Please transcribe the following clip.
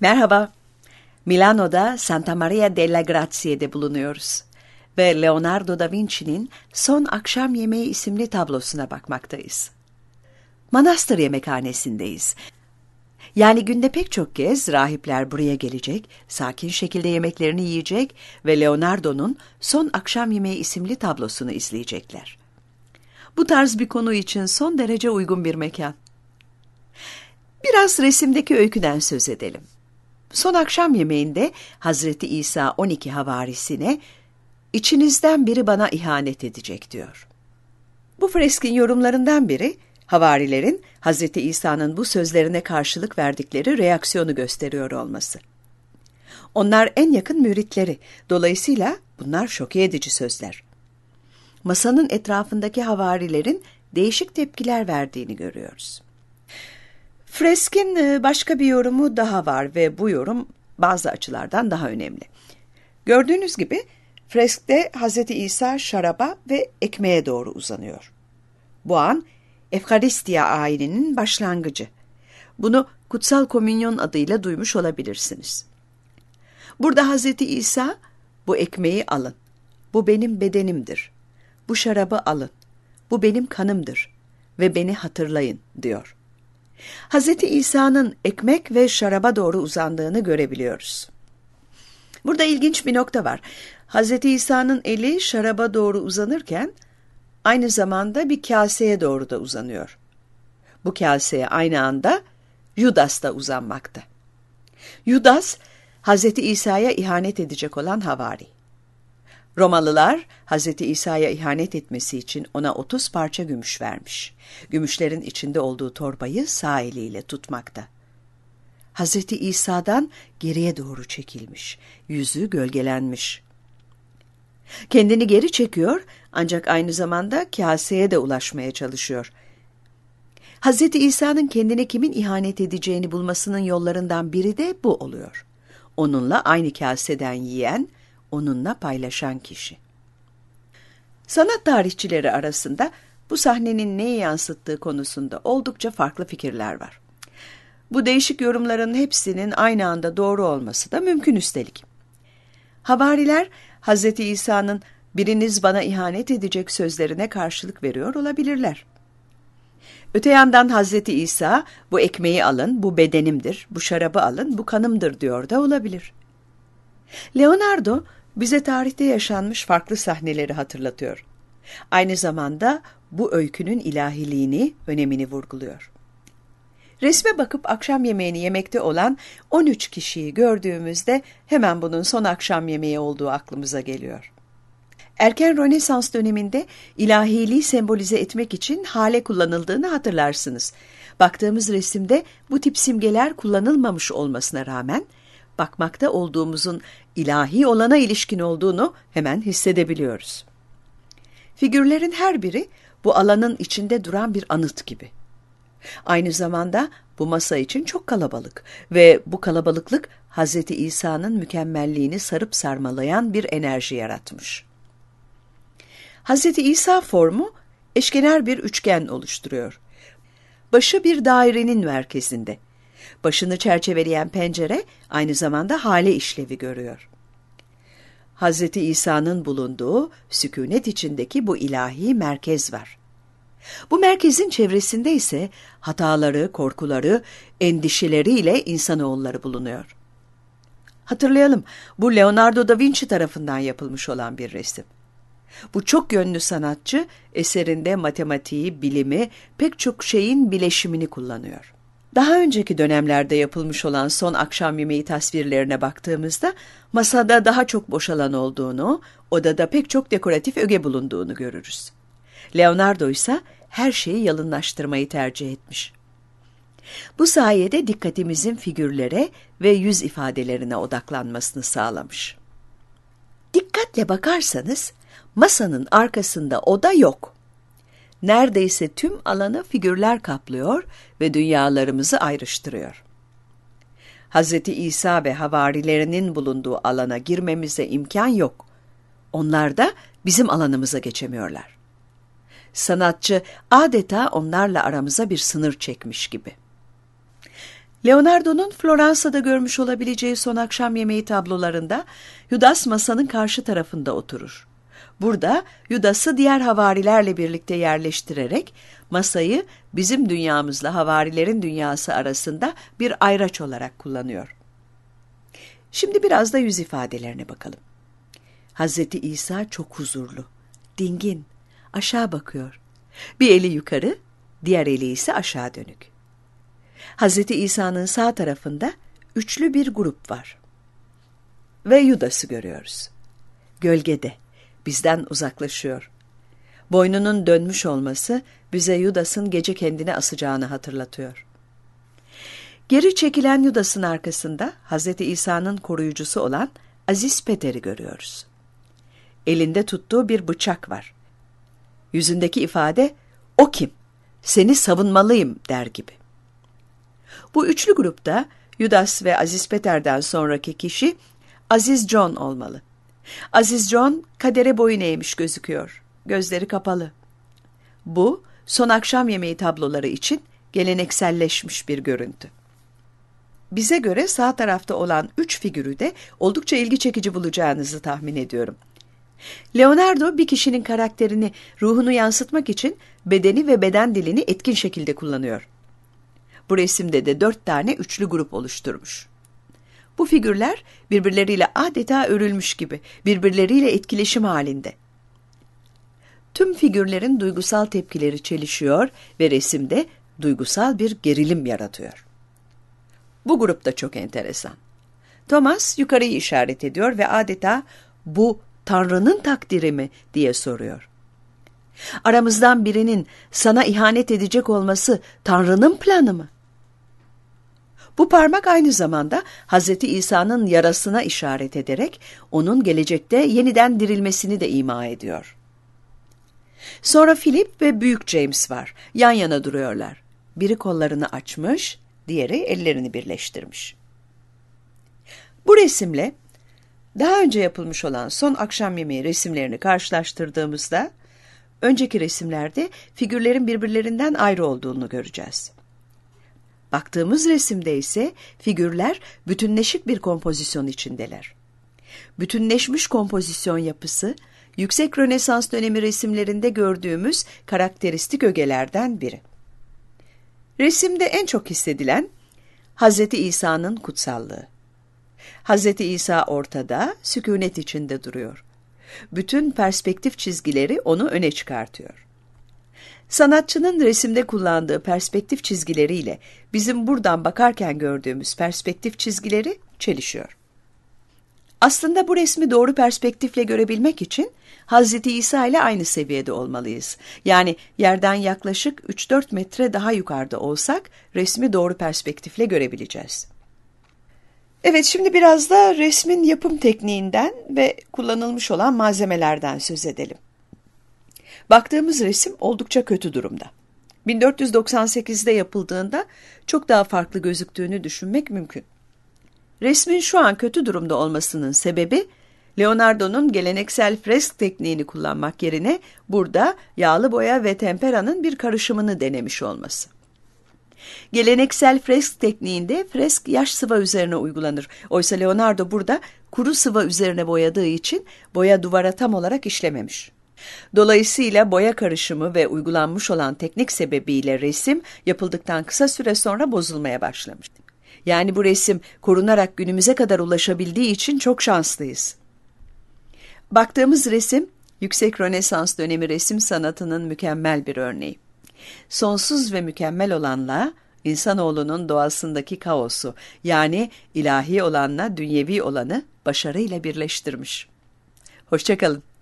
Merhaba, Milano'da Santa Maria della Grazie'de bulunuyoruz ve Leonardo da Vinci'nin Son Akşam Yemeği isimli tablosuna bakmaktayız. Manastır yemekhanesindeyiz. Yani günde pek çok kez rahipler buraya gelecek, sakin şekilde yemeklerini yiyecek ve Leonardo'nun Son Akşam Yemeği isimli tablosunu izleyecekler. Bu tarz bir konu için son derece uygun bir mekan. Biraz resimdeki öyküden söz edelim. Son akşam yemeğinde Hazreti İsa 12 havarisine içinizden biri bana ihanet edecek diyor. Bu freskin yorumlarından biri havarilerin Hazreti İsa'nın bu sözlerine karşılık verdikleri reaksiyonu gösteriyor olması. Onlar en yakın müritleri, dolayısıyla bunlar şok edici sözler. Masanın etrafındaki havarilerin değişik tepkiler verdiğini görüyoruz. Freskin e, başka bir yorumu daha var ve bu yorum bazı açılardan daha önemli. Gördüğünüz gibi freskte Hz. İsa şaraba ve ekmeğe doğru uzanıyor. Bu an Efkaristiya ailenin başlangıcı. Bunu kutsal komünyon adıyla duymuş olabilirsiniz. Burada Hz. İsa bu ekmeği alın, bu benim bedenimdir, bu şarabı alın, bu benim kanımdır ve beni hatırlayın diyor.'' Hz. İsa'nın ekmek ve şaraba doğru uzandığını görebiliyoruz. Burada ilginç bir nokta var. Hz. İsa'nın eli şaraba doğru uzanırken aynı zamanda bir kaseye doğru da uzanıyor. Bu kaseye aynı anda Yudas da uzanmakta. Yudas, Hz. İsa'ya ihanet edecek olan havari. Romalılar Hz. İsa'ya ihanet etmesi için ona 30 parça gümüş vermiş. Gümüşlerin içinde olduğu torbayı sağ eliyle tutmakta. Hz. İsa'dan geriye doğru çekilmiş, yüzü gölgelenmiş. Kendini geri çekiyor ancak aynı zamanda kaseye de ulaşmaya çalışıyor. Hz. İsa'nın kendine kimin ihanet edeceğini bulmasının yollarından biri de bu oluyor.'' onunla aynı kaseden yiyen onunla paylaşan kişi. Sanat tarihçileri arasında bu sahnenin neyi yansıttığı konusunda oldukça farklı fikirler var. Bu değişik yorumların hepsinin aynı anda doğru olması da mümkün üstelik. Havariler Hz. İsa'nın biriniz bana ihanet edecek sözlerine karşılık veriyor olabilirler. Öte yandan Hz. İsa bu ekmeği alın, bu bedenimdir, bu şarabı alın, bu kanımdır diyor da olabilir. Leonardo bize tarihte yaşanmış farklı sahneleri hatırlatıyor. Aynı zamanda bu öykünün ilahiliğini, önemini vurguluyor. Resme bakıp akşam yemeğini yemekte olan 13 kişiyi gördüğümüzde hemen bunun son akşam yemeği olduğu aklımıza geliyor. Erken Rönesans döneminde ilahiliği sembolize etmek için hale kullanıldığını hatırlarsınız. Baktığımız resimde bu tip simgeler kullanılmamış olmasına rağmen bakmakta olduğumuzun ilahi olana ilişkin olduğunu hemen hissedebiliyoruz. Figürlerin her biri bu alanın içinde duran bir anıt gibi. Aynı zamanda bu masa için çok kalabalık ve bu kalabalıklık Hz. İsa'nın mükemmelliğini sarıp sarmalayan bir enerji yaratmış. Hz. İsa formu eşkenar bir üçgen oluşturuyor. Başı bir dairenin merkezinde Başını çerçeveleyen pencere aynı zamanda hale işlevi görüyor. Hz. İsa'nın bulunduğu sükunet içindeki bu ilahi merkez var. Bu merkezin çevresinde ise hataları, korkuları, endişeleriyle insanoğulları bulunuyor. Hatırlayalım, bu Leonardo da Vinci tarafından yapılmış olan bir resim. Bu çok yönlü sanatçı eserinde matematiği, bilimi, pek çok şeyin bileşimini kullanıyor. Daha önceki dönemlerde yapılmış olan son akşam yemeği tasvirlerine baktığımızda masada daha çok boşalan olduğunu, odada pek çok dekoratif öge bulunduğunu görürüz. Leonardo ise her şeyi yalınlaştırmayı tercih etmiş. Bu sayede dikkatimizin figürlere ve yüz ifadelerine odaklanmasını sağlamış. Dikkatle bakarsanız masanın arkasında oda yok neredeyse tüm alanı figürler kaplıyor ve dünyalarımızı ayrıştırıyor. Hz. İsa ve havarilerinin bulunduğu alana girmemize imkan yok. Onlar da bizim alanımıza geçemiyorlar. Sanatçı adeta onlarla aramıza bir sınır çekmiş gibi. Leonardo'nun Floransa'da görmüş olabileceği son akşam yemeği tablolarında Judas masanın karşı tarafında oturur. Burada Yudas'ı diğer havarilerle birlikte yerleştirerek masayı bizim dünyamızla havarilerin dünyası arasında bir ayraç olarak kullanıyor. Şimdi biraz da yüz ifadelerine bakalım. Hz. İsa çok huzurlu, dingin, aşağı bakıyor. Bir eli yukarı, diğer eli ise aşağı dönük. Hz. İsa'nın sağ tarafında üçlü bir grup var. Ve Yudas'ı görüyoruz. Gölgede, bizden uzaklaşıyor. Boynunun dönmüş olması bize Yudas'ın gece kendini asacağını hatırlatıyor. Geri çekilen Yudas'ın arkasında Hz. İsa'nın koruyucusu olan Aziz Peter'i görüyoruz. Elinde tuttuğu bir bıçak var. Yüzündeki ifade o kim? Seni savunmalıyım der gibi. Bu üçlü grupta Yudas ve Aziz Peter'den sonraki kişi Aziz John olmalı. Aziz John kadere boyun eğmiş gözüküyor. Gözleri kapalı. Bu son akşam yemeği tabloları için gelenekselleşmiş bir görüntü. Bize göre sağ tarafta olan üç figürü de oldukça ilgi çekici bulacağınızı tahmin ediyorum. Leonardo bir kişinin karakterini, ruhunu yansıtmak için bedeni ve beden dilini etkin şekilde kullanıyor. Bu resimde de dört tane üçlü grup oluşturmuş. Bu figürler birbirleriyle adeta örülmüş gibi, birbirleriyle etkileşim halinde. Tüm figürlerin duygusal tepkileri çelişiyor ve resimde duygusal bir gerilim yaratıyor. Bu grup da çok enteresan. Thomas yukarıyı işaret ediyor ve adeta bu Tanrı'nın takdiri mi diye soruyor. Aramızdan birinin sana ihanet edecek olması Tanrı'nın planı mı? Bu parmak aynı zamanda Hz. İsa'nın yarasına işaret ederek onun gelecekte yeniden dirilmesini de ima ediyor. Sonra Philip ve Büyük James var. Yan yana duruyorlar. Biri kollarını açmış, diğeri ellerini birleştirmiş. Bu resimle daha önce yapılmış olan son akşam yemeği resimlerini karşılaştırdığımızda önceki resimlerde figürlerin birbirlerinden ayrı olduğunu göreceğiz. Baktığımız resimde ise figürler bütünleşik bir kompozisyon içindeler. Bütünleşmiş kompozisyon yapısı, yüksek Rönesans dönemi resimlerinde gördüğümüz karakteristik ögelerden biri. Resimde en çok hissedilen Hz. İsa'nın kutsallığı. Hz. İsa ortada, sükunet içinde duruyor. Bütün perspektif çizgileri onu öne çıkartıyor. Sanatçının resimde kullandığı perspektif çizgileriyle bizim buradan bakarken gördüğümüz perspektif çizgileri çelişiyor. Aslında bu resmi doğru perspektifle görebilmek için Hazreti İsa ile aynı seviyede olmalıyız. Yani yerden yaklaşık 3-4 metre daha yukarıda olsak resmi doğru perspektifle görebileceğiz. Evet şimdi biraz da resmin yapım tekniğinden ve kullanılmış olan malzemelerden söz edelim. Baktığımız resim oldukça kötü durumda. 1498'de yapıldığında çok daha farklı gözüktüğünü düşünmek mümkün. Resmin şu an kötü durumda olmasının sebebi Leonardo'nun geleneksel fresk tekniğini kullanmak yerine burada yağlı boya ve temperanın bir karışımını denemiş olması. Geleneksel fresk tekniğinde fresk yaş sıva üzerine uygulanır. Oysa Leonardo burada kuru sıva üzerine boyadığı için boya duvara tam olarak işlememiş. Dolayısıyla boya karışımı ve uygulanmış olan teknik sebebiyle resim yapıldıktan kısa süre sonra bozulmaya başlamış. Yani bu resim korunarak günümüze kadar ulaşabildiği için çok şanslıyız. Baktığımız resim, Yüksek Rönesans dönemi resim sanatının mükemmel bir örneği. Sonsuz ve mükemmel olanla insanoğlunun doğasındaki kaosu yani ilahi olanla dünyevi olanı başarıyla birleştirmiş. Hoşçakalın.